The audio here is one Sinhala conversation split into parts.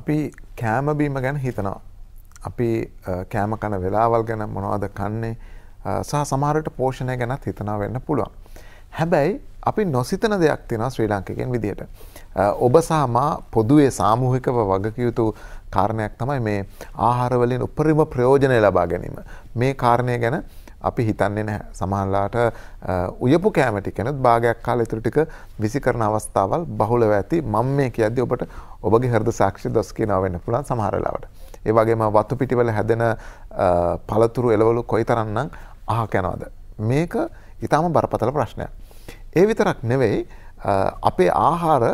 අපි කෑමබීම ගැන හිතනවා. අපි කෑම කන වෙලාවල් ගැන මොනවද කන්නේ සහ සමහරට පෝෂණය ගැනත් හිතනා වෙන්න පුළුවන්. හැබැයි අපි නොසිතන දෙයක් තින ශ්‍රී ලාංකිකෙන් විදිහට. ඔබ සාමා පොදුවේ සාමූහිකව වගකයුතු කාරණයක් තමයි මේ ආහාරවලින් උපරිම ප්‍රයෝජනය ලබා ගැනීම. මේ කාරණය ගැන අපි හිතන්නේ නැහැ. සමහරලාට උයපු කෑම ටිකනත් භාගයක් කාලෙ ඉතුරු ටික විසි කරන අවස්ථාවල් බහුලව ඇති. මම මේ කියද්දී ඔබට ඔබගේ හෘද සාක්ෂි දොස් කියනවා වෙන්න පුළුවන් සමහර වෙලාවට. ඒ වගේම වතු පිටිවල හැදෙන පළතුරු එළවලු කොයිතරම්නම් අහ කනවද? මේක ඊටාම බරපතල ප්‍රශ්නයක්. ඒ විතරක් නෙවෙයි අපේ ආහාර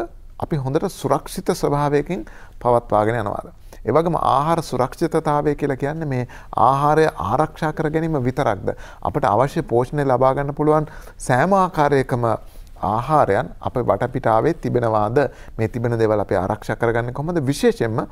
අපි හොඳට සුරක්ෂිත ස්වභාවයකින් පවත්වාගෙන යනවාද? එවගේම ආහාර සුරක්ෂිතතාවය කියලා කියන්නේ මේ ආහාරය ආරක්ෂා කර ගැනීම විතරක්ද අපිට අවශ්‍ය පෝෂණය ලබා ගන්න පුළුවන් සෑම ආකාරයකම ආහාරයන් අපේ වටපිටාවේ තිබෙනවාද මේ තිබෙන දේවල් අපි ආරක්ෂා කරගන්නේ කොහොමද විශේෂයෙන්ම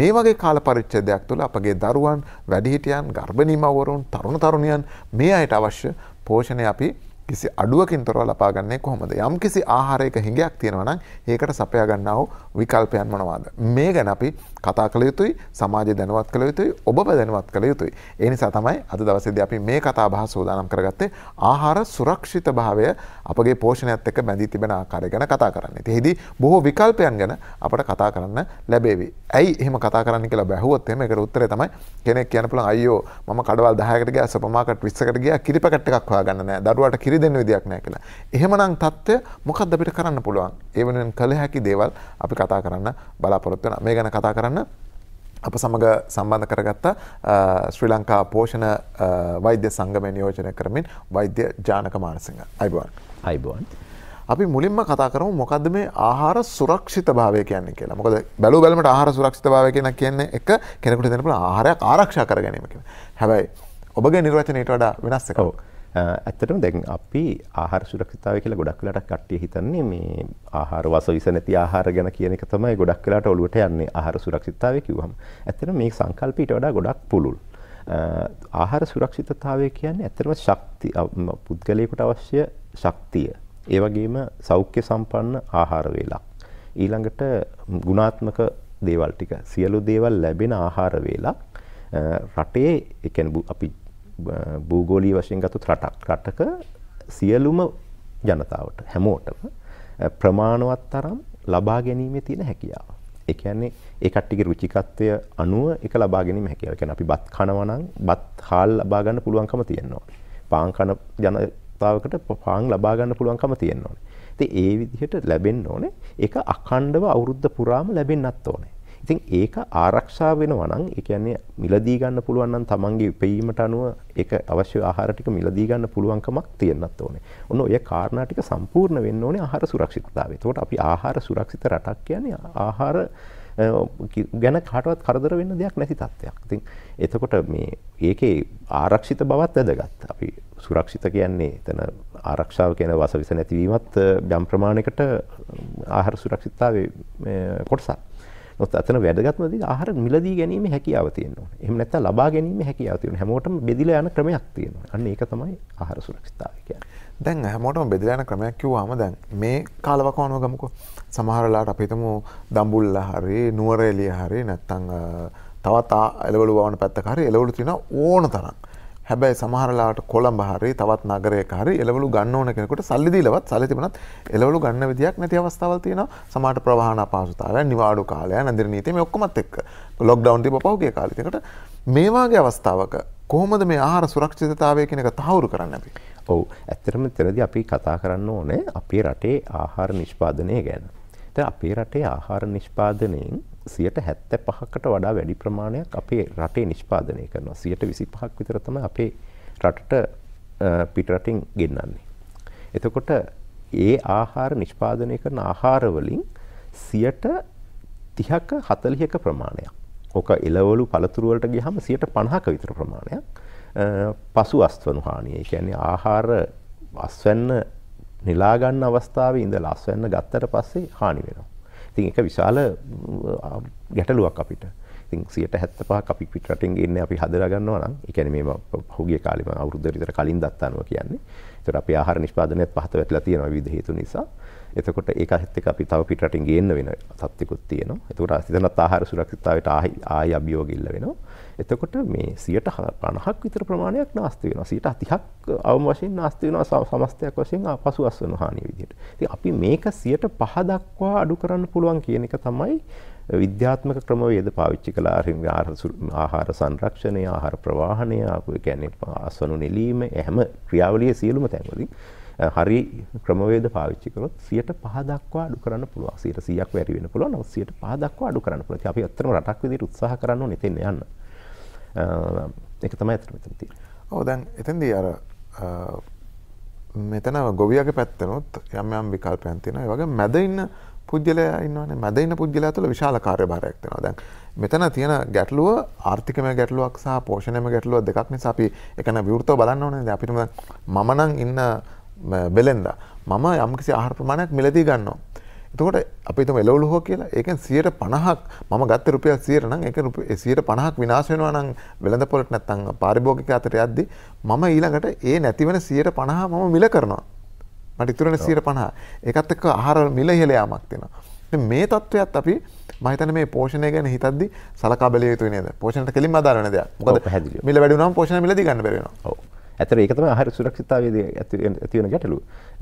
මේ වගේ කාල පරිච්ඡේදයක් තුළ අපගේ දරුවන් වැඩිහිටියන් ගර්භණීමවරුන් තරුණ තරුණියන් මේ අයට අවශ්‍ය පෝෂණය අපි කිසි අඩුවකින් තොරව ලබාගන්නේ කොහොමද යම් කිසි ආහාරයක හිඟයක් තියෙනවනම් ඒකට සපයා ගන්නා වූ විකල්පයන් මොනවාද මේ ගැන අපි කතා කළ යුතුයි සමාජය දැනුවත් කළ යුතුයි ඔබ දැනුවත් කළ යුතුයි. ඒ නිසා තමයි අද දවසේදී අපි මේ කතා බහ සූදානම් කරගත්තේ ආහාර සුරක්ෂිත භාවය අපගේ පෝෂණයත් එක්ක බැඳී තිබෙන ආකාරය ගැන කතා කරන්න. ඉතින් එහිදී බොහෝ විකල්පයන් ගැන අපට කතා කරන්න ලැබේවි. ඇයි එහෙම කතා කරන්න කියලා බැහුවොත් එහෙම ඒකට උත්තරේ තමයි කෙනෙක් කියන්න පුළුවන් අයියෝ මම කඩවල් 10කට ගියා සුපර් මාකට් 20කට ගියා කිරි පැකට් එකක් හොයාගන්න නෑ. දරුවාට කිරි දෙන්න විදියක් නෑ කියලා. එහෙමනම් තත්ත්වය මොකක්ද අපිට කරන්න පුළුවන්? ඒ වෙනුවෙන් කළ හැකි දේවල් අපි කතා කරන්න බලාපොරොත්තු වෙනවා. මේ ගැන කතා කරන්න කරන්න අප සමඟ සම්බන්ධ කරගත්ත ශ්‍රී ලංකා පෝෂණ වෛද්‍ය සංගමය නියෝජනය කරමින් වෛද්‍ය ජානක මානසිංහ අයිබුවන් අයිබුවන්. අපි මුලින්ම කතා කරම මොකද මේ ආහාර සුරක්ෂිත භාවය කියන්නේ කියලා මොකද බැලු බැලමට ආහාර සුරක්ෂිත භාව කියන කියන්නේ එක කෙනෙකුට දෙනපුල ආහාරයක් ආරක්ෂා කර ගැනීමකින් හැබැයි ඔබගේ නිර්වචනයට වඩා වෙනස්සකවෝ. ඇත්තටම දැන් අපි ආහාර සුරක්ෂතාවය කියලා ගොඩක් වෙලාට කට්ටිය හිතන්නේ මේ ආහාර වසවිස නැති ආහාර ගැන කියන එක තමයි ගොඩක් වෙලාට ඔළුවට යන්නේ ආහාර සුරක්ෂිතතාවය කිව්වම. ඇත්තටම මේ සංකල්ප ඊට වඩා ගොඩක් පුළුල්. ආහාර සුරක්ෂිතතාවය කියන්නේ ඇත්තටම ශක්ති පුද්ගලයෙකුට අවශ්‍ය ශක්තිය. ඒ වගේම සෞඛ්‍ය සම්පන්න ආහාර වේලා. ඊළඟට ගුණාත්මක දේවල් ටික සියලු දේවල් ලැබෙන ආහාර වේලා රටේ ඒ කියන්නේ අපි භූගෝලී වශයෙන් ගත්තු රටක් රටක සියලුම ජනතාවට හැමෝටම ප්‍රමාණවත් තරම් ලබා ගැනීමේ තියෙන හැකියාව. ඒ කියන්නේ ඒ කට්ටියගේ රුචිකත්වය අනුව ඒක ලබා ගැනීම හැකියාව. ඒ කියන්නේ අපි බත් කනවා නම් බත් හාල් ලබා ගන්න පුළුවන්කම තියෙනවා. පාන් කන ජනතාවකට පාන් ලබා ගන්න පුළුවන්කම තියෙනවා. ඉතින් ඒ විදිහට ලැබෙන්න ඕනේ. ඒක අඛණ්ඩව අවුරුද්ද පුරාම ලැබෙන්නත් ඕනේ. ඉතින් ඒක ආරක්ෂා වෙනවා නම් ඒ කියන්නේ මිලදී ගන්න පුළුවන් නම් තමන්ගේ උපයීමට අනුව ඒක අවශ්‍ය ආහාර ටික මිලදී ගන්න පුළුවන්කමක් තියෙන්නත් ඕනේ. ඔන්න ඔය කාරණා ටික සම්පූර්ණ වෙන්න ඕනේ ආහාර සුරක්ෂිතතාවය. එතකොට අපි ආහාර සුරක්ෂිත රටක් කියන්නේ ආහාර ගැන කාටවත් කරදර වෙන්න දෙයක් නැති තත්ත්වයක්. ඉතින් එතකොට මේ ඒකේ ආරක්ෂිත බවත් වැදගත්. අපි සුරක්ෂිත කියන්නේ එතන ආරක්ෂාව කියන වසවිස නැතිවීමත් යම් ප්‍රමාණයකට ආහාර සුරක්ෂිතතාවයේ කොටසක්. නොත් අතන වැදගත්මද ආහාර මිලදී ගැනීම හැකියාව තියෙනවා. එහෙම නැත්නම් ලබා ගැනීම හැකියාව තියෙනවා. හැමෝටම බෙදිලා යන ක්‍රමයක් තියෙනවා. අන්න ඒක තමයි ආහාර සුරක්ෂිතතාවය කියන්නේ. දැන් හැමෝටම බෙදිලා යන ක්‍රමයක් කිව්වම දැන් මේ කාලවකවානුව ගමුකෝ. සමහරලාට අපි හිතමු දඹුල්ල හරි නුවරඑළිය හරි නැත්නම් තවත් එළවලු වවන පැත්තක හරි එළවලු තියෙන ඕන තරම්. හැබැයි සමහරලාට කොළඹ හරි තවත් නගරයක හරි එළවලු ගන්න ඕන කෙනෙකුට සල්ලි දීලවත් සල්ලි තිබුණත් එළවලු ගන්න විදියක් නැති අවස්ථාවල් තියෙනවා සමහරට ප්‍රවාහන අපහසුතාවයන් නිවාඩු කාලය නැදිර නීති මේ ඔක්කොමත් එක්ක ලොක්ඩවුන් තිබ්බ පහුගිය කාලෙට ඒකට මේ වගේ අවස්ථාවක කොහොමද මේ ආහාර සුරක්ෂිතතාවය කියන එක තහවුරු කරන්න අපි ඔව් ඇත්තටම එතනදී අපි කතා කරන්න ඕනේ අපේ රටේ ආහාර නිෂ්පාදනය ගැන. දැන් අපේ රටේ ආහාර නිෂ්පාදනයෙන් සියට හැත්ත පහකට වඩා වැඩි ප්‍රමාණයක් අපේ රටේ නිෂ්පාදනය කරනවා සියට විසි පහක් විතර තම අපේ රටට පිටරටින් ගෙන්න්නන්නේ. එතකොට ඒ ආහාර නිෂ්පාදනය කරන ආහාරවලින් සියට තිහක හතලිහක ප්‍රමාණයක් ඕක එලවලු පළතුරුවලට ගිහම සියට පණහක විතර ප්‍රමාණයක් පසු අස්වනු හානිය කියන්නේ ආහාර අස්වැන්න නිලාගන්න අවස්ථාව ඉඳ ලස්වැන්න ගත්තට පස්සේ හානි වෙනවා. ඉතින් ඒක විශාල ගැටලුවක් අපිට. ඉතින් 175ක් අපි පිටරටින් එන්නේ අපි හදලා ගන්නවා නම් ඒ කියන්නේ මේ පහුගිය කාලේ මම අවුරුද්ද විතර කලින් දත්තානුව කියන්නේ. ඒතර අපේ ආහාර නිෂ්පාදනයත් පහත වැටලා තියෙනවා විවිධ හේතු නිසා. එතකොට ඒකත් එක්ක අපි තව පිටරටින් ගේන්න වෙන තත්ත්විකුත් තියෙනවා. එතකොට අසිතනත් ආහාර සුරක්ෂිතතාවයට ආයි ආයි අභියෝග ඉල්ල වෙනවා. එතකොට මේ 150ක් විතර ප්‍රමාණයක් නාස්ති වෙනවා. 130ක් අවම වශයෙන් නාස්ති වෙනවා සමස්තයක් වශයෙන් පසු අස්වන හානිය විදිහට. ඉතින් අපි මේක 105 දක්වා අඩු කරන්න පුළුවන් කියන එක තමයි විද්‍යාත්මක ක්‍රමවේද පාවිච්චි කළා ආහාර සංරක්ෂණය ආහාර ප්‍රවාහණය ආපු කියන්නේ ආසනු නෙලීම හැම ක්‍රියාවලියේ සියලුම තැන්වලින් හරි ක්‍රමවේද පාවිච්චි කරොත් 105 දක්වා අඩු කරන්න පුළුවන් 100ක් වැඩි වෙන්න පුළුවන් නමුත් 105 දක්වා අඩු කරන්න පුළුවන්. අපි ඇත්තටම රටක් විදිහට උත්සාහ කරන්න ඕනේ එතෙන් යන්න. ඒක තමයි ඇත්තටම මෙතන තියෙන්නේ. ඔව් දැන් එතෙන්දී අර මෙතන ගොවියගේ පැත්තනොත් යම් යම් විකල්පයන් තියෙනවා. ඒ වගේ මැද ඉන්න පුද්ගලයා ඉන්නවන මැදයින්න පුද්ගලයා තුළ විශාල කාර්යභාරයක්තනවා දැන් මෙතන තියෙන ගැටලුව ආර්ථිකම ගැටලුවක් සහ පෝෂණයම ගැටලුව දෙකක් නිසා අපි එකන විවෘතව බලන්න ඕනද අපිටම මමනං ඉන්න බෙලෙන්ද මම යම්කිසි ආහාර ප්‍රමාණයක් මිලදී ගන්නවා. එතකොට අපිතම එලවලු හෝ කියලා ඒකෙන් සියයට පණහක් මම ගත්ත රුපියල් සියයට නම් එක සියයට පණහක් විනාශ වෙනවා නම් වෙළඳ පොලට නැත්තං පාරිභෝගික අතට යද්දි මම ඊළඟට ඒ නැතිවෙන සියයට පණහා මම මිල කරනවා. මට ඉතුරන සීර පණහා එකත් එක්ක ආහාර මිල ඉහලයාමක් තියෙනවා මේ තත්ත්වයක්ත් අපි මහිතන මේ පෝෂණය ගැන හිතද සලකා බල යුතු නේද පෝෂණට කෙලින් අදාරනද මොකද හැදි මිල වැඩුනම් පෝෂණ මිලදි ගන්න බරෙනවා ඇතර ඒකතම ආහාර සුරක්ෂිතාවේද ඇතිවන ගැටලු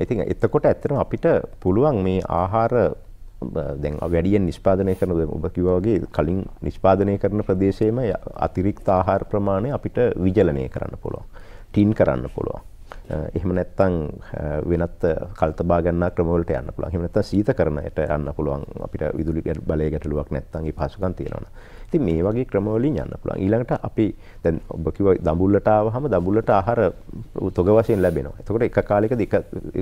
ඉතින් එතකොට ඇත්තරම අපිට පුළුවන් මේ ආහාර දැන් වැඩියෙන් නිෂ්පාදනය කරන ඔබ කිවගේ කලින් නිෂ්පාදනය කරන ප්‍රදේශයේම අතිරික්ත ආහාර ප්‍රමාණය අපිට විජලනය කරන්න පුළුවන් ටීන් කරන්න පුළුවන් එහෙම නැත්තං වෙනත් කල්තබාගන්න ක්‍රමවලට යන්න පුළන් හෙමනත සීත කරනයට යන්න පුළුවන් අපිට විදුලි බලය ගැටලුවක් නැත්තන්ගේ පහසුකන් තියෙනවා ති මේ වගේ ක්‍රමවලින් යන්න පුළන් ඊළඟට අපි දැන් ඔබකිව දඹුල්ලටාව හම දබුල්ලට ආහාර තොග වශයෙන් ලැබෙනවා එතකොට එක කාලෙක දෙක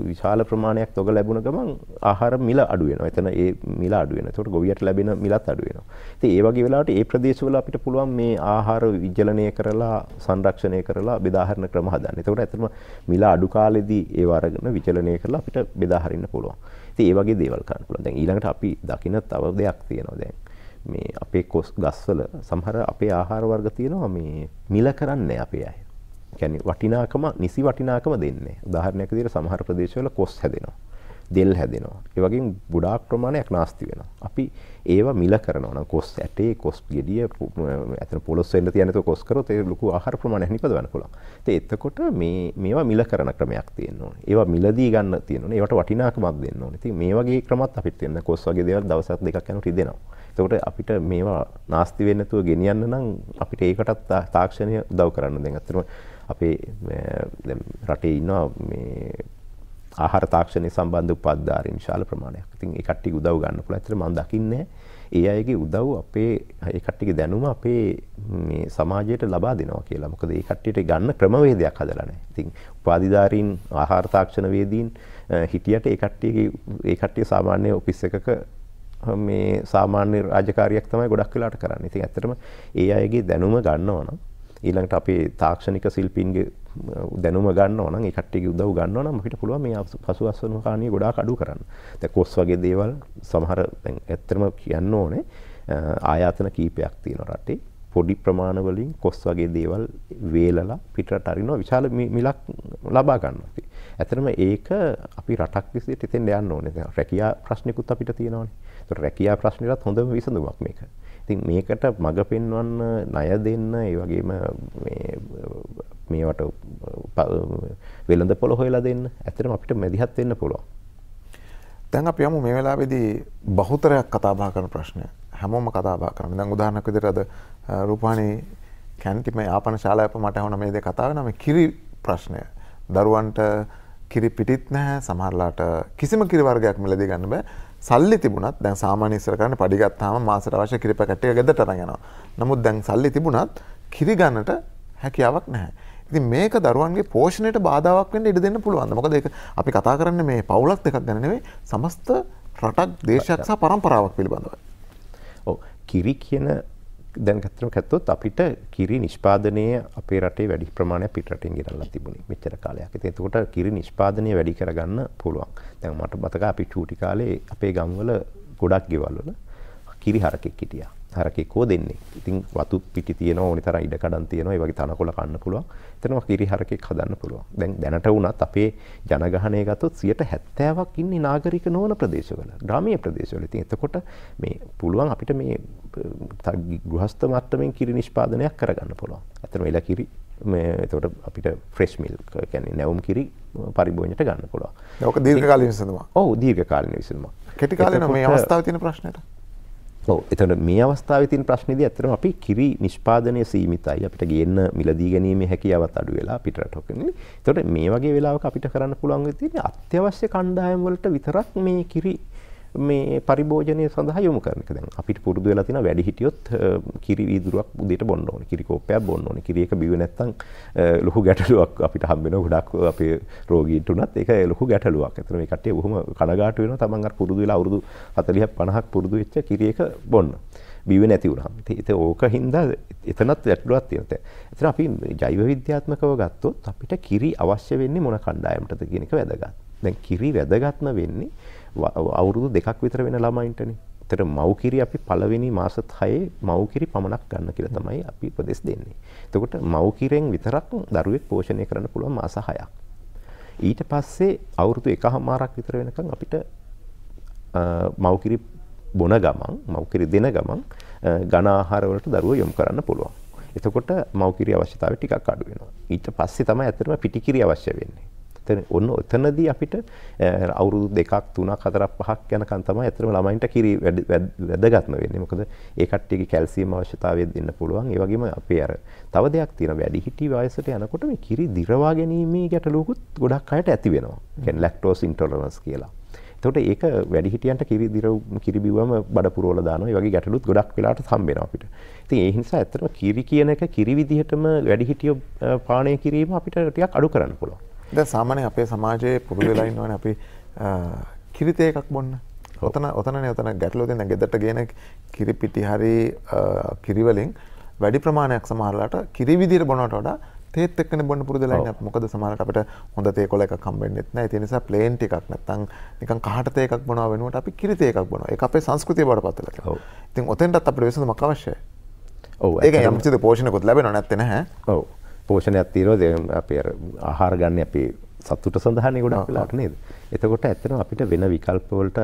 විශාල ප්‍රමාණයක් තොග ලැබුණ ගමන් ආහාර මිල අඩුවෙන එතන ඒ මිල අඩුවෙන තොට ගොවියට ලැබෙන මිලත් අඩුවෙන ති ඒ වගේ වෙලාට ඒ ප්‍රදේශවල අපිට පුළුවන් මේ ආහාර විජ්ජලනය කරලා සංරක්ෂණය කරලා බෙදාහරණ ක්‍රම හදන්න එතකොට ඇතම මිල අඩු කාලෙදී ඒව අරගෙන විචලනය කරලා අපිට බෙදා හරින්න පුළුවන්. ඉතින් ඒ වගේ දේවල් කරන්න පුළුවන්. දැන් ඊළඟට අපි දකින තව දෙයක් තියෙනවා දැන්. මේ අපේ කොස් ගස්වල සමහර අපේ ආහාර වර්ග තියෙනවා මේ මිල කරන්නේ අපේ අය. කියන්නේ වටිනාකම නිසි වටිනාකම දෙන්නේ. උදාහරණයක් විදිහට සමහර ප්‍රදේශවල කොස් හැදෙනවා. දෙල් හැදෙනවා. ඒ වගේ ගොඩාක් ප්‍රමාණයක් නාස්ති වෙනවා. අපි ඒවා මිල කරනවා. නම් කොස් ඇටේ, කොස් ගෙඩිය, අතන පොලොස් වෙන්න තියෙන තෝ කොස් කරොත් ඒ ලොකු ආහාර ප්‍රමාණයක් නිපදවන්න පුළුවන්. ඉතින් එතකොට මේ මේවා මිල කරන ක්‍රමයක් තියෙන්න ඕනේ. ඒවා මිලදී ගන්න තියෙන්න ඕනේ. ඒවට වටිනාකමක් දෙන්න ඕනේ. ඉතින් මේ වගේ ක්‍රමත් අපිට තියෙන කොස් වගේ දේවල් දවසක් දෙකක් යනකොට ඉදෙනවා. එතකොට අපිට මේවා නාස්ති වෙන්න නැතුව ගෙනියන්න නම් අපිට ඒකටත් තාක්ෂණය උදව් කරන්න දැන් අතනම අපේ රටේ ඉන්නවා මේ ආහාර තාක්ෂණය සම්බන්ධ උපද්දාරයෙන් විශාල ප්‍රමාණයක්. ඉතින් ඒ කට්ටිය උදව් ගන්න පුළුවන්. ඇත්තට මම දකින්නේ ඒ අයගේ උදව් අපේ ඒ කට්ටියගේ දැනුම අපේ මේ සමාජයට ලබා දෙනවා කියලා. මොකද ඒ කට්ටියට ගන්න ක්‍රමවේදයක් හදලා නැහැ. ඉතින් උපාධිධාරීන් ආහාර තාක්ෂණවේදීන් හිටියට ඒ කට්ටියගේ ඒ කට්ටිය සාමාන්‍ය ඔෆිස් එකක මේ සාමාන්‍ය රාජකාරියක් තමයි ගොඩක් වෙලාට කරන්නේ. ඉතින් ඇත්තටම ඒ අයගේ දැනුම ගන්නවා නම් ඊළඟට අපේ තාක්ෂණික ශිල්පීන්ගේ දැනුම ගන්න ඕන එකට යුදව ගන්න නම් හිට පුළුව මේ පසුවස්වන කාණය ගොඩා කඩු කරන්න ත කොස් වගේ දේවල් සමහර ඇත්තරම කියන්න ඕනේ ආයාතන කීපයක් තියෙන රටේ පොඩි ප්‍රමාණවලින් කොස් වගේ දේවල් වේලලා පිටට අරිනවා විශාල මිලක් ලබා ගන්නවා. ඇතරම ඒක අපි රටක් විසිට ඉතින් යන්න ඕනේ. රැකියා ප්‍රශ්නිකුත් අපිට තියෙනවානේ. ඒතකොට රැකියා ප්‍රශ්නෙටත් හොඳම විසඳුමක් මේක. ඉතින් මේකට මඟ පෙන්වන්න ණය දෙන්න ඒ වගේම මේ මේවට වෙළඳ පොළ හොයලා දෙන්න ඇතරම අපිට මැදිහත් වෙන්න පුළුවන්. දැන් අපි යමු මේ වෙලාවේදී බහුතරයක් කතාබහ කරන ප්‍රශ්නය හැමෝම කතාබහ කරන. දැන් උදාහරණයක් විදිහට අද රූපවාහිනී කැන්ටිම යාපන ශාලාව මට වුණ මේ දේ කතා වෙනවා මේ කිරි ප්‍රශ්නය. දරුවන්ට කිරි පිටිත් නැහැ සමහරලාට කිසිම කිරි වර්ගයක් මිලදී ගන්න බෑ. සල්ලි තිබුණත් දැන් සාමාන්‍ය ඉස්සර කරන්න පඩි ගත්තාම මාසට අවශ්‍ය කිරි පැකට් එක ගෙදරට අරන් යනවා. නමුත් දැන් සල්ලි තිබුණත් කිරි ගන්නට හැකියාවක් නැහැ. ඉතින් මේක දරුවන්ගේ පෝෂණයට බාධාවක් වෙන්න ඉඩ දෙන්න පුළුවන්. මොකද ඒක අපි කතා කරන්නේ මේ පවුලක් දෙකක් ගැන නෙවෙයි සමස්ත රටක් දේශයක් සහ පරම්පරාවක් පිළිබඳව. ඔව් කිරි කියන දැන් ගත්තම කැත්තොත් අපිට කිරි නිෂ්පාදනය අපේ රටේ වැඩි ප්‍රමාණයක් පිට රටින් ගෙනල්ලා තිබුණේ මෙච්චර කාලයක්. ඉතින් එතකොට කිරි නිෂ්පාදනය වැඩි කරගන්න පුළුවන්. දැන් මට මතක අපි චූටි කාලේ අපේ ගම්වල ගොඩක් ගෙවල් වල කිරි හරකෙක් හිටියා. හරකෙක්කෝ දෙන්නේ ඉතින් වතු පිටි තියෙන ඕනි තරම් ඉඩ කඩන් තියෙනවා ඒ වගේ තනකොළ කන්න පුළුවන් එතනම කිරි හරකෙක් හදන්න පුළුවන් දැන් දැනට වුණත් අපේ ජනගහනය ගත්තොත් 70ක් ඉන්නේ නාගරික නොවන ප්‍රදේශවල ග්‍රාමීය ප්‍රදේශවල ඉතින් එතකොට මේ පුළුවන් අපිට මේ ගෘහස්ත මට්ටමින් කිරි නිෂ්පාදනයක් කරගන්න පුළුවන් අතන එලා කිරි මේ එතකොට අපිට ෆ්‍රෙෂ් මිල්ක් කියන්නේ නැවුම් කිරි පරිභෝජනයට ගන්න පුළුවන්. ඒක දීර්ඝ කාලින විසඳුමක්. ඔව් දීර්ඝ කාලින විසඳුමක්. කෙටි කාලේ නම් මේ අවස්ථාවේ තියෙන ප්‍රශ්නෙට. ඔව් එතකොට මේ අවස්ථාවේ තියෙන ප්‍රශ්නේදී ඇත්තටම අපි කිරි නිෂ්පාදනය සීමිතයි අපිට ගේන්න මිලදී ගැනීමේ හැකියාවත් අඩු වෙලා අපිට රටකන්නේ. එතකොට මේ වගේ වෙලාවක අපිට කරන්න පුළුවන් වෙන්නේ අත්‍යවශ්‍ය කණ්ඩායම් වලට විතරක් මේ කිරි මේ පරිභෝජනය සඳහා යොමු කරන එක දැන් අපිට පුරුදු වෙලා තියෙන වැඩි හිටියොත් කිරි වීදුරුවක් උදේට බොන්න ඕනේ කිරි කෝප්පයක් බොන්න ඕනේ කිරි එක බිව්වේ නැත්නම් ලොකු ගැටලුවක් අපිට හම්බ වෙනවා ගොඩක් අපේ රෝගීන්ට උනත් ඒක ලොකු ගැටලුවක්. ඒතර මේ කට්ටිය බොහොම කනගාටු වෙනවා තමන් අර පුරුදු වෙලා අවුරුදු 40ක් 50ක් පුරුදු වෙච්ච කිරි එක බොන්න. බිව නැති වුණාම. ඉතින් ඕක හින්දා එතනත් ගැටලුවක් තියෙනවා. එතන අපි ජෛව විද්‍යාත්මකව ගත්තොත් අපිට කිරි අවශ්‍ය වෙන්නේ මොන කණ්ඩායමටද කියන එක වැදගත්. දැන් කිරි වැදගත්ම වෙන්නේ අවුරුදු දෙකක් විතර වෙන ළමයින්ටනේ. එතකොට මව්කිරි අපි පළවෙනි මාස 6 මව්කිරි පමණක් ගන්න කියලා තමයි අපි උපදෙස් දෙන්නේ. එතකොට මව්කිරෙන් විතරක් දරුවෙක් පෝෂණය කරන්න පුළුවන් මාස 6ක්. ඊට පස්සේ අවුරුදු එකහමාරක් විතර වෙනකන් අපිට මව්කිරි බොන ගමන් මව්කිරි දෙන ගමන් ඝන ආහාරවලට දරුවෝ යොමු කරන්න පුළුවන්. එතකොට මව්කිරි අවශ්‍යතාවය ටිකක් අඩු වෙනවා. ඊට පස්සේ තමයි ඇත්තටම පිටිකිරි අවශ්‍ය වෙන්නේ. ඔන්න ඔතනදී අපිට අවුරුදු දෙකක් තුනක් හතරක් පහක් යනකන් තමයි ඇත්තටම ළමයින්ට කිරි වැදගත්ම වෙන්නේ. මොකද ඒ කට්ටියගේ කැල්සියම් අවශ්‍යතාවය දෙන්න පුළුවන්. ඒ වගේම අපේ අර තව දෙයක් තියෙනවා. වැඩිහිටි වයසට යනකොට මේ කිරි දිරවා ගැනීමේ ගැටලුවකුත් ගොඩක් අයට ඇති වෙනවා. කියන්නේ ලැක්ටෝස් ඉන්ටොලරන්ස් කියලා. එතකොට ඒක වැඩිහිටියන්ට කිරි දිරව කිරි බිව්වම බඩ පුරවලා දානවා. ඒ වගේ ගැටලුත් ගොඩක් වෙලාට හම්බ වෙනවා අපිට. ඉතින් ඒ නිසා ඇත්තටම කිරි කියන එක කිරි විදිහටම වැඩිහිටියෝ පානය කිරීම අපිට ටිකක් අඩු කරන්න පුළුවන්. ද සාමනය අපේ සමාජයේ පුරුදු වෙලා ඉන්නවනේ අපි කිරිතේ එකක් බොන්න. ඔතන ඔතනනේ ඔතන ගැටලුව දෙන ගෙදරට ගේන කිරිපිටි හරි කිරිවලින් වැඩි ප්‍රමාණයක් සමහරලාට කිරි විදියට බොනට වඩා තේත් එක්කන බොන්න පුරුදු වෙලා ඉන්න. මොකද සමහරට අපිට හොඳ තේ කොළ එකක් හම්බෙන්නෙත් නැහැ. ඒ නිසා ප්ලේන් ටිකක් නැත්තම් නිකන් කහට තේ එකක් බොනවා වෙනුවට අපි කිරි තේ එකක් බොනවා. ඒක අපේ සංස්කෘතිය බවට පත් වෙලා තියෙනවා. ඉතින් ඔතෙන්ටත් අපිට විසඳුමක් අවශ්‍යයි. ඔව්. ඒක යම්කිසි පෝෂණකුත් ලැබෙනව නැත්තේ නැහැ. ඔව්. පෝෂණයක් තියෙනවා දැන් අපේ ආහාර ගන්න අපේ සතුට සඳහනේ ගොඩක් වෙලාට නේද? එතකොට ඇත්තටම අපිට වෙන විකල්ප වලට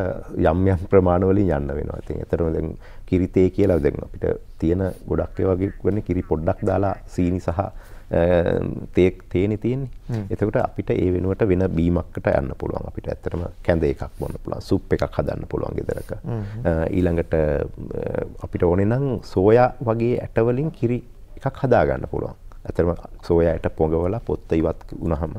යම් යම් ප්‍රමාණ වලින් යන්න වෙනවා. ඉතින් ඇත්තටම දැන් කිරිතේ කියලා දැන් අපිට තියෙන ගොඩක් ඒ වගේ වෙන්නේ කිරි පොඩ්ඩක් දාලා සීනි සහ තේක් තේනි තියෙන්නේ. එතකොට අපිට ඒ වෙනුවට වෙන බීමක්කට යන්න පුළුවන්. අපිට ඇත්තටම කැඳ එකක් බොන්න පුළුවන්. සුප් එකක් හදන්න පුළුවන් ගෙදරක. ඊළඟට අපිට ඕනේ නම් සෝයා වගේ ඇට වලින් කිරි එකක් හදා ගන්න පුළුවන්. ඇතරම සෝයායට පොඟවලා පොත්ත ඉවත් වුණහම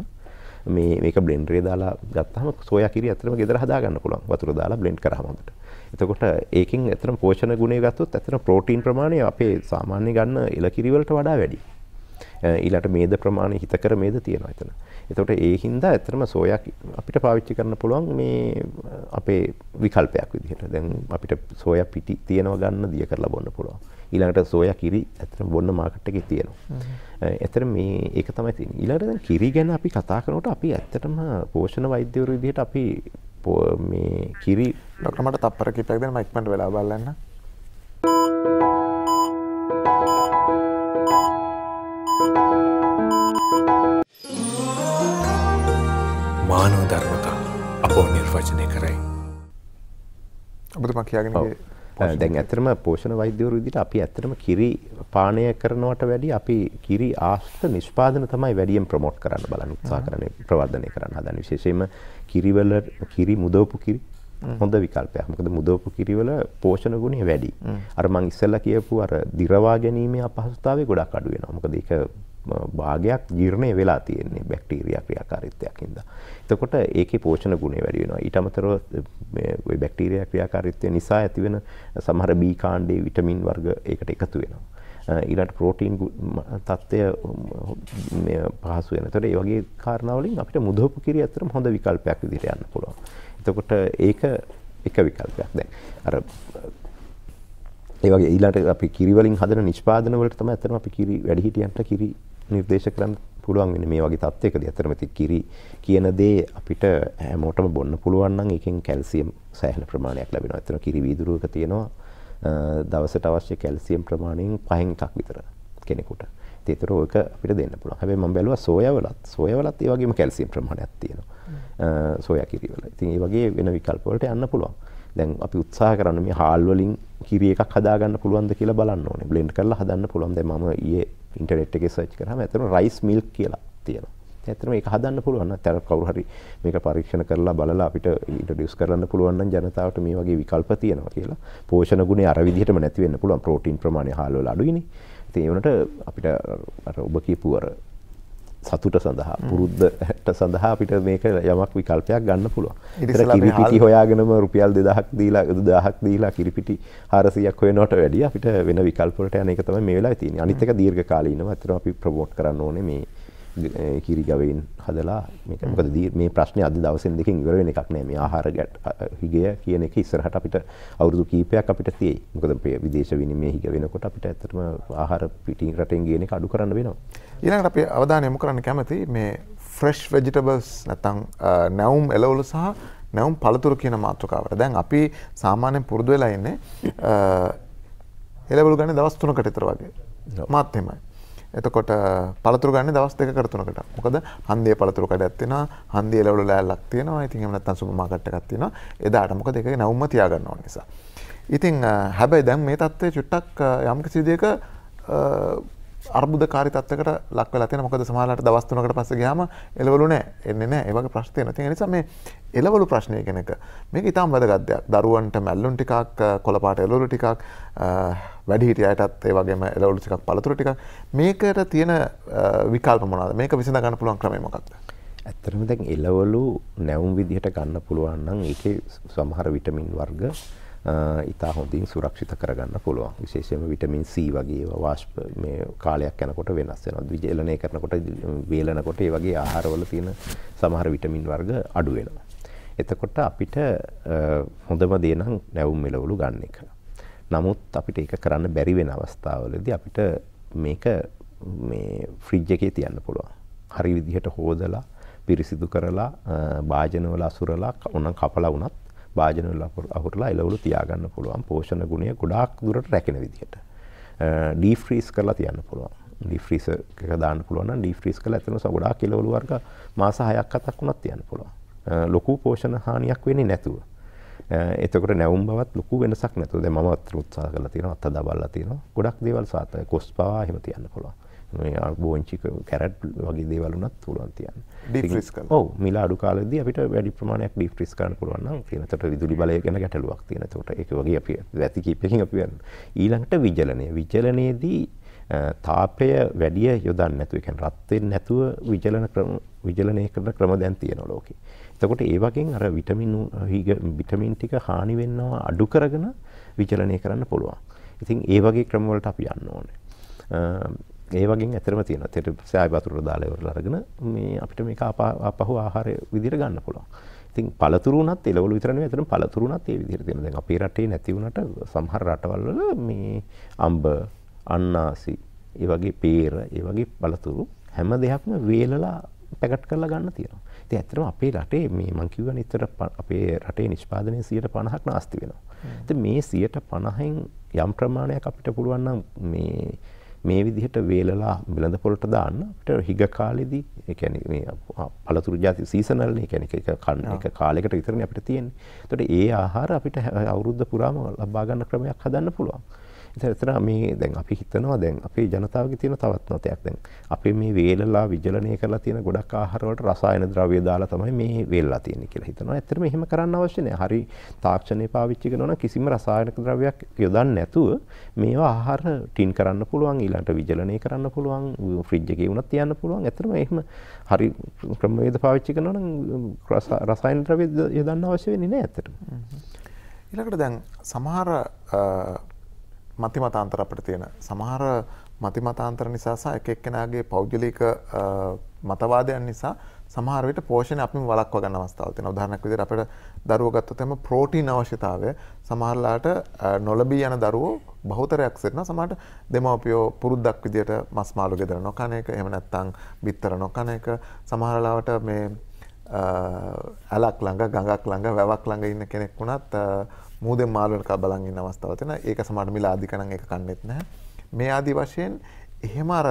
මේ මේක බ්ලෙන්ඩරේ දාලා ගත්තහම සෝයා කිරි ඇතරම ගෙදර හදා ගන්න පුළුවන් වතුර දාලා බ්ලෙන්ඩ් කරාම හොඳට. එතකොට ඒකෙන් ඇතරම පෝෂණ ගුණය ගත්තොත් ඇතරම ප්‍රෝටීන් ප්‍රමාණය අපේ සාමාන්‍ය ගන්න එළ කිරි වලට වඩා වැඩියි. ඊළට මේද ප්‍රමාණය හිතකර මේද තියෙන එතන. එතකොට ඒ හින්දා ඇතරම සෝයක් අපිට පාවිච්චි කරන්න පුළුවන් මේ අපේ විකල්පයක් විදිහට දැන් අපිට සෝය පිටි තියෙනව ගන්න දිය කරලා බොන්න පුළුවන්. ඊළඟට සෝය කිරි ඇතර බොන්න මාකට් එකේ තියෙනවා. ඇතර මේ ඒක තමයි තියෙන්නේ. ඊළඟට දැන් කිරි ගැන අපි කතා කරනකොට අපි ඇත්තටම පෝෂණ වෛද්‍යවරු විදිහට අපි මේ කිරි ඩොක්ටර් මට තප්පර කිහිපයක් දෙන්න මම ඉක්මනට වෙලා බලන්න. Thank you මානව ධර්මතා අපෝ නිර්වචනය කරයි. ඔබතුමා කියාගෙන දැන් ඇතරම පෝෂණ වෛද්‍යවරු විදිහට අපි ඇත්තටම කිරි පානය කරනවට වැඩි අපි කිරි ආශ්‍රිත නිෂ්පාදන තමයි වැඩියෙන් ප්‍රොමෝට් කරන්න බලන්න උත්සාහ කරන්නේ ප්‍රවර්ධනය කරන්න හදන විශේෂයෙන්ම කිරිවල කිරි මුදවපු කිරි හොඳ විකල්පයක්. මොකද මුදවපු කිරිවල පෝෂණ ගුණය වැඩි. අර මං ඉස්සෙල්ලා කියපු අර දිරවා ගැනීමේ අපහසුතාවය ගොඩක් අඩු වෙනවා. මොකද ඒක භාගයක් ජීර්ණය වෙලා තියෙන්නේ බැක්ටීරියා ක්‍රියාකාරීත්වයක් හින්දා. එතකොට ඒකේ පෝෂණ ගුණය වැඩි වෙනවා. ඊට අමතරව ওই බැක්ටීරියා ක්‍රියාකාරීත්වය නිසා ඇතිවෙන සමහර බී කාණ්ඩේ විටමින් වර්ග ඒකට එකතු වෙනවා. ඊළඟට ප්‍රෝටීන් තත්ත්වය මේ පහසු වෙන. ඒතකොට ඒ වගේ කාරණා වලින් අපිට මුදවපු කිරි ඇත්තටම හොඳ විකල්පයක් විදිහට යන්න පුළුවන්. එතකොට ඒක එක විකල්පයක්. දැන් අර ඒ වගේ ඊළඟට අපි කිරි වලින් හදන නිෂ්පාදන වලට තමයි ඇත්තටම අපි කිරි වැඩි හිටියන්ට කිරි නිර්දේශ කරන්න පුළුවන් වෙන මේ වගේ තත්ත්වයකදී ඇත්තටම ඉතින් කිරි කියන දේ අපිට හැමෝටම බොන්න පුළුවන් නම් ඒකෙන් කැල්සියම් සෑහෙන ප්‍රමාණයක් ලැබෙනවා. ඇත්තටම කිරි වීදුරුවක තියෙනවා දවසට අවශ්‍ය කැල්සියම් ප්‍රමාණයෙන් පහෙන් එකක් විතර කෙනෙකුට. ඒතර ඕක අපිට දෙන්න පුළුවන්. හැබැයි මම බැලුවා සෝයාවලත් සෝයාවලත් ඒ වගේම කැල්සියම් ප්‍රමාණයක් තියෙනවා. සෝයා කිරි වල. ඉතින් ඒ වගේ වෙන විකල්ප වලට යන්න පුළුවන්. දැන් අපි උත්සාහ කරන්න මේ හාල් වලින් කිරි එකක් හදාගන්න පුළුවන්ද කියලා බලන්න ඕනේ. බ්ලෙන්ඩ් කරලා හදන්න පුළුවන්. දැන් මම ඊයේ ඉන්ටර්නෙට් එකේ සර්ච් කරාම ඇත්තටම රයිස් මිල්ක් කියලා තියෙනවා. ඇත්තටම ඒක හදන්න පුළුවන්. අතර කවුරු හරි මේක පරීක්ෂණ කරලා බලලා අපිට ඉන්ට්‍රොඩියුස් කරන්න පුළුවන් නම් ජනතාවට මේ වගේ විකල්ප තියෙනවා කියලා. පෝෂණ ගුණය අර විදිහටම නැති වෙන්න පුළුවන්. ප්‍රෝටීන් ප්‍රමාණය හාල් වල අඩුයිනේ. ඉතින් ඒ වුණාට අපිට අර ඔබ කියපු අර සතුට සඳහා පුරුද්ධට සඳහා අපිට මේක යමක් විකල්පයක් ගන්න පුළුවන් කිරිපිටි හොයාගෙනම රුපියල් දෙදහක් දීලා දහක් දීලා කිරිපිටි හාරසියක් හොයනට වැඩිය අපිට වෙන විකල්පොලට යන එක තමයි මේ වෙලාවේ තියෙන්නේ අනිත් එක දීර්ඝ කාලීනව අතන අපි ප්‍රොමෝට් කරන්න ඕනේ මේ කිරි ගවයින් හදලා මේක මොකද මේ ප්‍රශ්නේ අද දවසෙන් දෙකෙන් ඉවර වෙන එකක් නෑ මේ ආහාර හිගය කියන එක ඉස්සරහට අපිට අවුරුදු කීපයක් අපිට තියෙයි මොකද විදේශ විනිමය හිග වෙනකොට අපිට ඇත්තටම ආහාර පිටින් රටෙන් ගේන එක අඩු කරන්න වෙනවා ඊළඟට අපේ අවධානය යොමු කරන්න කැමති මේ ෆ්‍රෙෂ් වෙජිටබල්ස් නැතන් නැවුම් එලවුල සහ නැවුම් පළතුරු කියන මාතෘකාවට දැන් අපි සාමාන්‍යෙන් පුරුදු වෙලා ඉන්නේ එලවලු ගන්න දවස් තුනකට විතර වගේ මාත් එහෙමයි. එතකොට පළතුරු ගන්න දවස් දෙකකට තුනකට. මොකද හන්දිය පළතුරු කඩයක් තියෙනවා, හන්දිය එලවලු ලෑල්ලක් තියෙනවා. ඉතින් එහෙම නැත්නම් සුපර් මාකට් එකක් තියෙනවා. එදාට මොකද ඒකේ නැවුම්ම තියාගන්න ඕන නිසා. ඉතින් හැබැයි දැන් මේ தත්ත්වය චුට්ටක් යම් කිසි දෙයක අර්බුදකාරි තත්වකට ලක් වෙලා තියෙන මොකද සමහරවිට දවස් තුනකට පස්සේ ගියාම එළවලු නැහැ එන්නේ නැහැ ඒ වගේ ප්‍රශ්න තියෙනවා. ඉතින් ඒ නිසා මේ එළවලු ප්‍රශ්නය කියන එක මේක ඊටාම් වැදගත් දෙයක්. දරුවන්ට මැල්ලුම් ටිකක්, කොළපාට එළවලු ටිකක්, වැඩිහිටියයටත් ඒ වගේම එළවලු ටිකක්, පළතුරු ටිකක් මේකට තියෙන විකල්ප මොනවාද? මේක විසඳ ගන්න පුළුවන් ක්‍රමය මොකක්ද? ඇත්තටම දැන් එළවලු නැවුම් විදිහට ගන්න පුළුවන් නම් ඒකේ සමහර විටමින් වර්ග ඉතා හොඳින් සුරක්ෂිත කරගන්න පුළුවන් විශේෂම විටමින් C වගේ වාශ්ප මේ කාලයක් යනකොට වෙනස් වෙනවා විජේලනය කරනකොට වේලනකොට ඒ වගේ ආහාරවල තියෙන සමහර විටමින් වර්ග අඩු වෙනවා එතකොට අපිට හොඳම දේ නම් නැවුම් මෙලවලු ගන්න එක නමුත් අපිට ඒක කරන්න බැරි වෙන අවස්ථාවලදී අපිට මේක මේ ෆ්‍රිජ් එකේ තියන්න පුළුවන්. හරි විදිහට හෝදලා පිරිසිදු කරලා භාජනවල අසුරලා ඔන්න කපලා වුණත් භාජන වල අහුරලා එළවලු තියාගන්න පුළුවන් පෝෂණ ගුණය ගොඩාක් දුරට රැකෙන විදිහට. ඩීෆ්‍රීස් කරලා තියන්න පුළුවන්. ඩීෆ්‍රීස් එක දාන්න පුළුවන් නම් ඩීෆ්‍රීස් කරලා ඇතනස ගොඩාක් එළවලු වර්ග මාස 6ක් 7ක් වුණත් තියන්න පුළුවන්. ලොකු පෝෂණ හානියක් වෙන්නේ නැතුව. එතකොට නැවුම් බවත් ලොකු වෙනසක් නැතුව දැන් මම උත්සාහ කරලා තියෙනවා අත්හදා බලලා තියෙනවා. ගොඩක් දේවල් සාර්ථක කොස් පවා එහෙම තියන්න පුළුවන්. බෝංචික කැරට් වගේ දේවලුනත් පුළුවන් තියන්න ඔව මිලා අඩු කාලද අපිට වැඩි ප්‍රමාණයක් ඩිෆ්ටිස් කරන පුළුවන් තිනතට විදුලි බලය ගැන ගැටලුවක් තියෙන තොට එක වගේ අපි වැති කීපකින් අපි වෙන ඊළඟට විජලනය විජලනයේදී තාපය වැඩිය යොදන්න නැතුව එකන් රත්වෙන් නැතුව විජලන විජලනය කරන ක්‍රම දැන් තියෙන ලෝකෙ එතකොට ඒ වගේ අර විටමින් විටමින් ටික හානි වෙන්නවා අඩු කරගෙන විචලනය කරන්න පුළුවන් ඉතින් ඒ වගේ ක්‍රමවලට අපි යන්න ඕනේ ඒ වගේ ඇතරම තියෙන තෙට සෑයි පතුර දාලයවර අරගෙන මේ අපිට මේ අපහු ආහාර විදිර ගන්න පුළුවන් ඉතින් පළතුරුනත් එලවල විතරනේ ඇතරම පළතුරුනත් ඒ විදිහට තියෙනවා. දැන් අපේ රටේ නැති වුණාට සමහර රටවල් වල මේ අඹ, අන්නාසි, ඒ වගේ පේර, ඒ වගේ පළතුරු හැම දෙයක්ම වේලලා පැකට් කරලා ගන්න තියෙනවා. ඉතින් ඇත්තටම අපේ රටේ මේ මම කියවනේ ඉතර අපේ රටේ නිෂ්පාදනය 50%ක් නාස්ති වෙනවා. ඉතින් මේ 50%න් යම් ප්‍රමාණයක් අපිට පුළුවන් නම් මේ මේ විදිහට වේලලා වෙළඳ පොළට දාන්න අපිට හිග කාලෙදී ඒ කියන්නේ මේ පළතුරු జాති සීසනල් නේ කියන්නේ එක කන්න එක කාලයකට විතරනේ අපිට තියෙන්නේ. ඒතකොට ඒ ආහාර අපිට අවුරුද්ද පුරාම ලබා ගන්න ක්‍රමයක් හදන්න පුළුවන්. එතන මේ දැන් අපි හිතනවා දැන් අපේ ජනතාවගේ තියෙන තවත් නොතයක් දැන් අපි මේ වේලලා විජලනය කරලා තියෙන ගොඩක් ආහාර වලට රසායන ද්‍රව්‍ය දාලා තමයි මේ වේලලා තියෙන්නේ කියලා හිතනවා. ඇත්තටම එහෙම කරන්න අවශ්‍ය නැහැ. හරි තාක්ෂණය පාවිච්චි කරනවා නම් කිසිම රසායනික ද්‍රව්‍යයක් යොදන්න නැතුව මේවා ආහාර ටින් කරන්න පුළුවන්, ඊළඟට විජලනය කරන්න පුළුවන්, ෆ්‍රිජ් එකේ වුණත් තියන්න පුළුවන්. ඇත්තටම එහෙම හරි ක්‍රමවේද පාවිච්චි කරනවා නම් රසායන ද්‍රව්‍ය යොදන්න අවශ්‍ය වෙන්නේ නැහැ ඇත්තටම. ඊළඟට දැන් සමහර මතිමතාන්තර අපට තියෙන සමහර මතිමතාන්තර නිසා සහ එක එක්කෙනාගේ පෞද්ගලික මතවාදයන් නිසා සමහර විට පෝෂණ අපි වලක්ව ගන්න අවස්ථාව තියෙනවා. උදාහරණයක් විදිහට අපිට දරුවෝ ගත්තොතම ප්‍රෝටීන් අවශ්‍යතාවය සමහරලාට නොලබී යන දරුවෝ බහුතරයක් සිටිනවා. සමහරට දෙමව්පියෝ පුරුද්දක් විදිහට මස් මාළු ගෙදර නොකන එක, එහෙම නැත්නම් බිත්තර නොකන එක, සමහරලාට මේ ඇලක් ළඟ, ගඟක් ළඟ, වැවක් ළඟ ඉන්න කෙනෙක් වුණත් මුූදෙන් මාරුවක බලගින් අවස්ථාවතින ඒක සමට මිලා අධිකන එක කන්නෙත් නෑ මේ අදි වශයෙන් එහෙම අර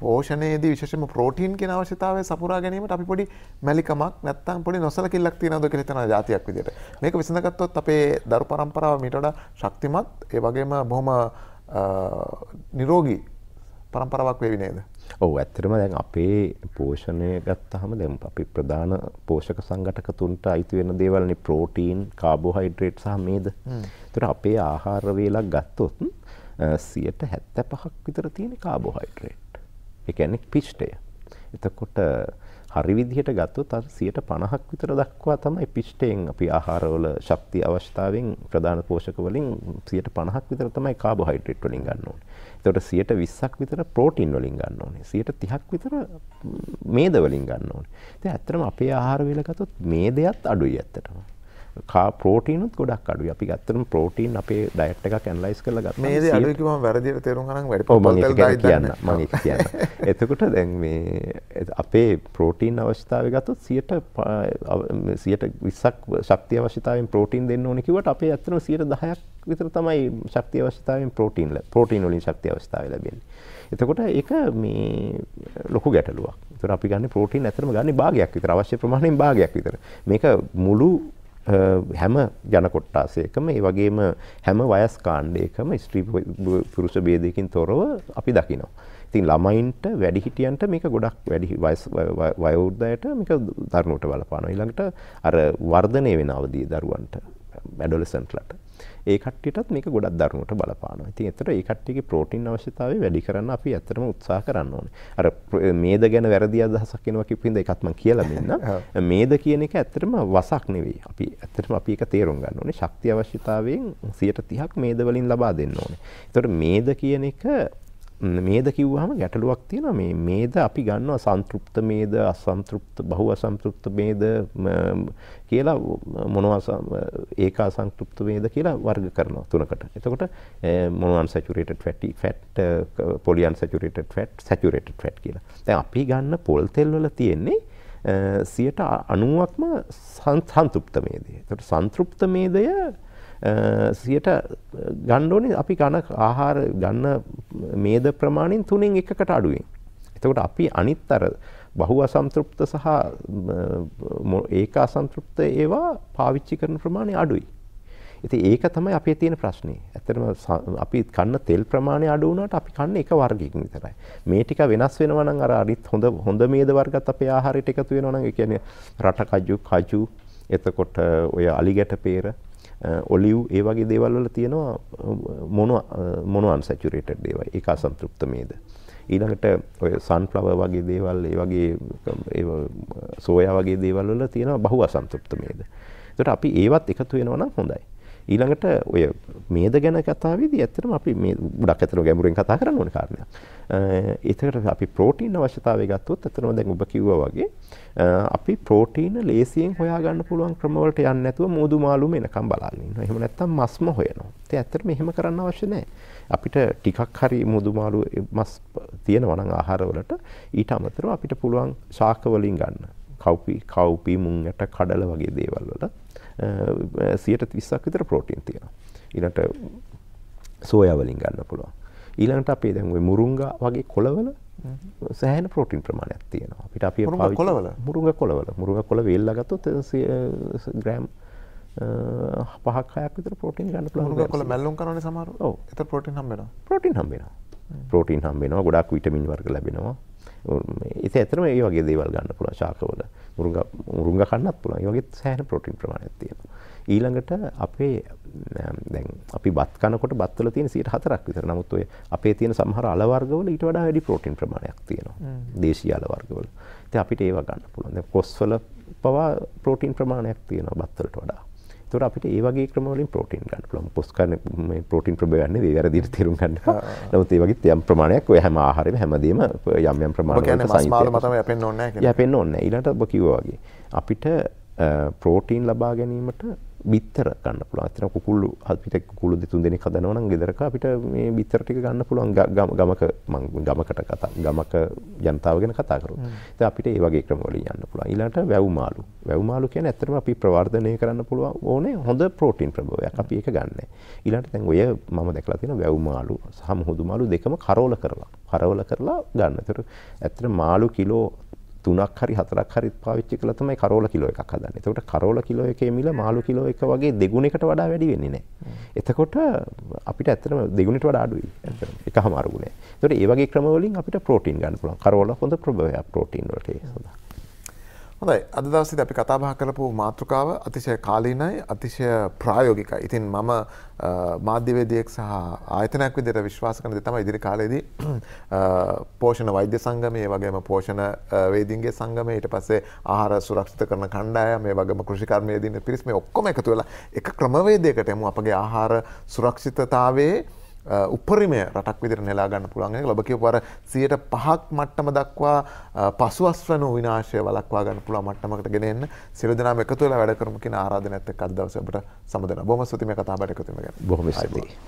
පෝෂණයේදී විශෂම ප්‍රෝටීන් කියෙන අවශ්‍යතාව සපුරා ගැනීමට අපි පොඩි මැලිකමක් නැත්තම් පොඩි නොසලකිල්ලක් තියනද කෙතන ජාතියක් විදිට මේක විසඳගත්තොත් අපේ දරු පරම්පරාව මිටඩ ශක්තිමත් ඒ වගේම බොහොම නිරෝගී පරම්පරාවක් වේ විනේද ඔව ඇත්තරම දැන් අපේ පෝෂණය ගත්තහම දැම් අපි ප්‍රධාන පෝෂක සංගටකතුන්ට අයිතිවෙන දේවල්න ප්‍රෝටීන් කාබෝහයිඩ්‍රේට් සහ මේද තුර අපේ ආහාරවේලක් ගත්තොත් සියට හැත්ත පහක් විතර තියෙන කාබෝහයිඩ්‍රේට් එකනෙක් පිෂ්ටය එතකොට හරිවිදිහට ගත්තු තර සියට පණහක් විතර දක්වා තමයි පිෂ්ටයෙන් අපි ආහාරවල ශක්ති අවස්ථාවෙන් ප්‍රධාන පෝෂකවලින් සියට පණහක් විතර තමයි කාබෝහයිඩ්‍රේට් වලින් ගන්නවා තොට සියට විස්සක් විතර පෝටීන් වලින් ගන්න ඕනේ සියට තිහක් විතර මේද වලින් ගන්න ඕනේ ති ඇත්තරම අපේ ආහාර වෙලගතොත් මේ දෙයක්ත් අඩුයි ඇත්තටම කා පෝටීනුත් ගොඩක් අඩු අපි ගත්තරම පෝටීන් අපේ ඩයිට් එකක් ඇන්ලයිස් කරල ගත් මේ අඩුම වැරදි තේරුම් වැඩ කියන්න ම කියන්න එතකොට දැන් මේ අපේ පෝටීන් අවශ්‍යතාව ගතොත් සියට සියට විස්සක් ශක්තිය අවශ්‍යතාවෙන් පෝටීන් දෙන්න ඕනකිවට අපේ ඇත්තන සියට දහයක් විතර තමයි ශක්තිය අවස්ථාවෙන් පෝටීන්ල පෝටීන් වලින් ශක්තිය අවස්ථාව ලැබෙන එතකොට ඒක මේ ලොකු ගැටලුවක් තුර අපි ගන්න පෝටීන් ඇතරම ගන්න භාගයක් විතර අවශ්‍ය ප්‍රමාණයෙන් භාගයක් විතර මේක මුළු හැම ජනකොට්ටාසයකම ඒ වගේම හැම වයස් කාණ්ඩයකම ස්ත්‍රී පුරුෂ බේදයකින් තොරව අපි දකිනවා. ඉතින් ළමයින්ට වැඩිහිටියන්ට මේක ගොඩක් වැඩි වයෝද්ධයට මේක දරුණුවට බලපානවා. ඊළඟට අර වර්ධනය වෙන අවදී දරුවන්ට ඇඩොලසන්ට්ලට ඒ කට්ටියටත් මේක ගොඩක් දරුණුවට බලපානවා. ඉතින් ඒතර ඒ කට්ටියගේ ප්‍රෝටීන් අවශ්‍යතාවය වැඩි කරන්න අපි ඇත්තටම උත්සාහ කරන්න ඕනේ. අර මේද ගැන වැරදි අදහසක් එනවා කියපු හින්දා ඒකත් මම කියලා දෙන්න. මේද කියන එක ඇත්තටම වසක් නෙවෙයි. අපි ඇත්තටම අපි ඒක තේරුම් ගන්න ඕනේ. ශක්තිය අවශ්‍යතාවයෙන් 130ක් මේද වලින් ලබා දෙන්න ඕනේ. ඒතර මේද කියන එක මේද කිව්වහම ගැටලුවක් තියෙනවා මේ මේද අපි ගන්නවා සන්තෘප්ත මේද අසන්තෘප්ත බහුව අසන්තෘප්ත මේද කියලා මොනවා ඒක අසන්තෘප්ත මේද කියලා වර්ග කරනවා තුනකට. එතකොට මොනවන් saturated fatty fat polyunsaturated fat saturated fat කියලා. දැන් අපි ගන්න පොල් තෙල් වල තියෙන්නේ 90%ක්ම සන්තෘප්ත මේදය. එතකොට සන්තෘප්ත මේදය සියට ගණ්ඩෝනි අපි ගණ ආහාර ගන්න මේද ප්‍රමාණින් තුනෙන් එකකට අඩුවෙන්. එතකොට අපි අනිත් අර බහු අසම්තෘප්ත සහ ඒක අසම්තෘප්ත ඒවා පාවිච්චි කරන ප්‍රමාණය අඩුයි. ඉතින් ඒක තමයි අපේ තියෙන ප්‍රශ්නේ. ඇත්තටම අපි කන්න තෙල් ප්‍රමාණය අඩු වුණාට අපි කන්නේ එක වර්ගයකින් විතරයි. මේ ටික වෙනස් වෙනවා නම් අර අරිත් හොඳ හොඳ මේද වර්ගත් අපේ ආහාරයට එකතු වෙනවා නම් ඒ කියන්නේ රට කජු කජු එතකොට ඔය අලිගැට peer ඔලිව් ඒ වගේ දේවල් වල තියෙනවා මොන මොන අන්සැචුරේටඩ් දේවල් ඒක අසන්තෘප්තමේද ඊළඟට ඔය සන්ෆ්ලවර් වගේ දේවල් ඒ වගේ ඒ සෝයා වගේ දේවල් වල තියෙනවා බහුව අසන්තෘප්තමේද එතකොට අපි ඒවත් එකතු වෙනවා නම් හොඳයි ඊළඟට ඔය මේද ගැන කතාවේදී ඇත්තටම අපි මේ ගොඩක් අතර ගැඹුරෙන් කතා කරන්න ඕන කාරණයක්. ඒකට අපි ප්‍රෝටීන් අවශ්‍යතාවය ගත්තොත් ඇත්තටම දැන් ඔබ කිව්වා වගේ අපි ප්‍රෝටීන ලේසියෙන් හොයාගන්න පුළුවන් ක්‍රමවලට යන්නේ නැතුව මෝදු මාළු මෙනකම් බලන්න ඉන්නවා. එහෙම නැත්නම් මස්ම හොයනවා. ඒත් ඇත්තටම එහෙම කරන්න අවශ්‍ය නැහැ. අපිට ටිකක් හරි මෝදු මාළු මස් තියෙනවා නම් ආහාරවලට ඊට අමතරව අපිට පුළුවන් ශාක වලින් ගන්න. කව්පි කව්පි මුං ඇට කඩල වගේ දේවල් වල සියට තිස්සක් විතර ප්‍රෝටීන් තියෙනවා. ඊළඟට සෝයා වලින් ගන්න පුළුවන්. ඊළඟට අපේ දැන් ওই මුරුංගා වගේ කොළවල සෑහෙන ප්‍රෝටීන් ප්‍රමාණයක් තියෙනවා. අපිට අපි පාවිච්චි කොළවල මුරුංගා කොළවල මුරුංගා කොළ වේල්ලා ගත්තොත් ග්‍රෑම් 5ක් 6ක් විතර ප්‍රෝටීන් ගන්න පුළුවන්. මුරුංගා කොළ මැල්ලුම් කරනනේ සමහර. ඔව්. ඒතර ප්‍රෝටීන් හම්බ වෙනවා. ප්‍රෝටීන් හම්බ වෙනවා. ප්‍රෝටීන් හම්බ වෙනවා. ගොඩාක් විටමින් වර්ග ලැබෙනවා. එතනම ඒ වගේ දේවල් ගන්න පුළුවන් ශාකවල මුරුංග මුරුංග කන්නත් පුළුවන්. ඒ වගේ සෑහෙන ප්‍රෝටීන් ප්‍රමාණයක් තියෙනවා. ඊළඟට අපේ දැන් අපි බත් කනකොට බත් වල තියෙන 104ක් විතර. නමුත් ඔය අපේ තියෙන සමහර අල වර්ගවල ඊට වඩා වැඩි ප්‍රෝටීන් ප්‍රමාණයක් තියෙනවා. දේශීය අල වර්ගවල. ඉතින් අපිට ඒවා ගන්න පුළුවන්. දැන් කොස් වල පවා ප්‍රෝටීන් ප්‍රමාණයක් තියෙනවා බත් වලට වඩා. තොර අපිට ඒවගේ ක්‍රමවලින් ප්‍රෝටීන් ගන්න පුළුවන් පුස්කන ප්‍රෝටීන් ප්‍රබයන්නේ වැරදිට තේරුම් ගන්න නමුත් ඒ වගේ යම් ප්‍රමාණයක් ඔය හැම ආහාරෙම හැමදේම යම් යම් ප්‍රමාණයකට සංයුක්ත යැපෙන්න ඕනේ ඊළඟට ඔබ කිව්වා වගේ අපිට ප්‍රෝටීන් ලබා ගැනීමට බිත්තර ගන්න පුළුවන්. අතන කුකුළු හත් පිට කුකුළු දෙතුන් දෙනෙක් හදනවා නම් ගෙදරක අපිට මේ බිත්තර ටික ගන්න පුළුවන් ගමක මං ගමකට කතා ගමක ජනතාව ගැන කතා කරොත්. ඉතින් අපිට ඒ වගේ ක්‍රම වලින් යන්න පුළුවන්. ඊළාට වැව් මාළු. වැව් මාළු කියන්නේ ඇත්තටම අපි ප්‍රවර්ධනය කරන්න පුළුවන් ඕනේ හොඳ ප්‍රෝටීන් ප්‍රභවයක්. අපි ඒක ගන්න. ඊළාට දැන් ඔය මම දැකලා තියෙන වැව් මාළු සහ මුහුදු මාළු දෙකම කරෝල කරලා. කරවල කරලා ගන්න. ඒතර ඇත්තට මාළු කිලෝ තුනක් හරි හතරක් හරි පාවිච්චි කළා තමයි කරෝල කිලෝ එකක් හදන්නේ. එතකොට කරෝල කිලෝ එකේ මිල මාළු කිලෝ එක වගේ දෙගුණයකට වඩා වැඩි වෙන්නේ නැහැ. එතකොට අපිට ඇත්තටම දෙගුණයට වඩා අඩුයි. ඇත්තටම එකම අරුගුණය. එතකොට මේ වගේ ක්‍රම වලින් අපිට ප්‍රෝටීන් ගන්න පුළුවන්. කරෝල හොඳ ප්‍රභවයක් ප්‍රෝටීන් වලට සඳහා. හොඳයි අද දවසිද අපි කතාබහ කරපු මාතෘකාව අතිශය කාලීනයි අතිශය ප්‍රායෝගිකයි. ඉතින් මම මාධ්‍යවේදයෙක් සහ ආයතනයක් විදිහට විශ්වාස කරන දේ තමයි ඉදිරි කාලේදී පෝෂණ වෛද්‍ය සංගමය, ඒ වගේම පෝෂණ වේදින්ගේ සංගමය, ඊට පස්සේ ආහාර සුරක්ෂිත කරන කණ්ඩායම, මේ වගේම කෘෂිකර්මයේ දින පිරිස් මේ ඔක්කොම එකතු වෙලා එක ක්‍රමවේදයකට යමු අපගේ ආහාර සුරක්ෂිතතාවයේ උපරිමය රටක් විදිර නෙලාගන්න පුළුවන්ගේ ලබකව පර සියයට පහක් මට්ටම දක්වා පසුවස් වන විනාශය වලක්වා ගන්න පුළ මට්ටමකට ගෙනන්න සිරදනාම එකතුවල වැඩකරමකින ආරාධනඇත්ත කදවසට සමදන බොම සතිම කතාබට එකතුම බොම ති.